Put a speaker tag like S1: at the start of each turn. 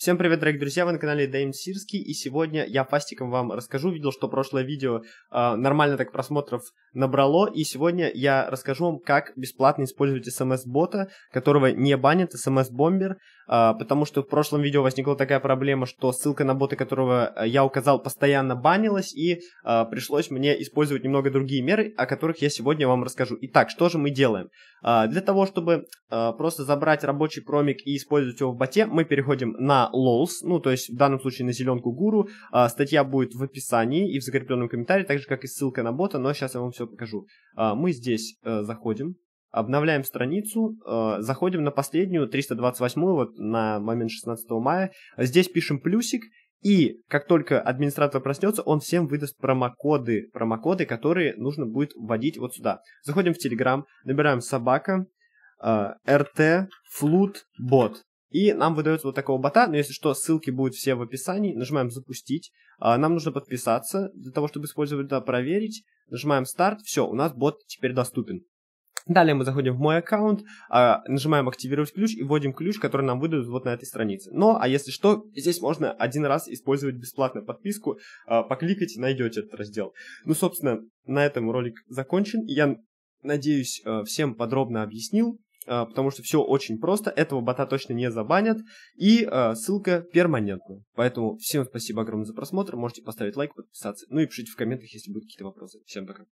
S1: Всем привет, дорогие друзья, вы на канале Дэйм Сирский, и сегодня я фастиком вам расскажу, видел, что прошлое видео э, нормально так просмотров набрало, и сегодня я расскажу вам, как бесплатно использовать смс-бота, которого не банят смс-бомбер, э, потому что в прошлом видео возникла такая проблема, что ссылка на бота, которого э, я указал, постоянно банилась, и э, пришлось мне использовать немного другие меры, о которых я сегодня вам расскажу. Итак, что же мы делаем? Э, для того, чтобы э, просто забрать рабочий промик и использовать его в боте, мы переходим на на Лолс, ну, то есть в данном случае на Зеленку Гуру. А, статья будет в описании и в закрепленном комментарии, так же, как и ссылка на бота, но сейчас я вам все покажу. А, мы здесь а, заходим, обновляем страницу, э, заходим на последнюю, 328 вот на момент 16 мая, здесь пишем плюсик, и как только администратор проснется, он всем выдаст промокоды, промокоды, которые нужно будет вводить вот сюда. Заходим в Telegram, набираем собака, э, рт rt, флут, бот. И нам выдается вот такого бота, но если что, ссылки будут все в описании. Нажимаем «Запустить». А, нам нужно подписаться для того, чтобы использовать это, проверить. Нажимаем «Старт». Все, у нас бот теперь доступен. Далее мы заходим в мой аккаунт, а, нажимаем «Активировать ключ» и вводим ключ, который нам выдадут вот на этой странице. Но, а если что, здесь можно один раз использовать бесплатную подписку, а, покликайте, найдете этот раздел. Ну, собственно, на этом ролик закончен. Я надеюсь, э, всем подробно объяснил, а, потому что все очень просто, этого бота точно не забанят, и а, ссылка перманентная. Поэтому всем спасибо огромное за просмотр, можете поставить лайк, подписаться, ну и пишите в комментах, если будут какие-то вопросы. Всем пока.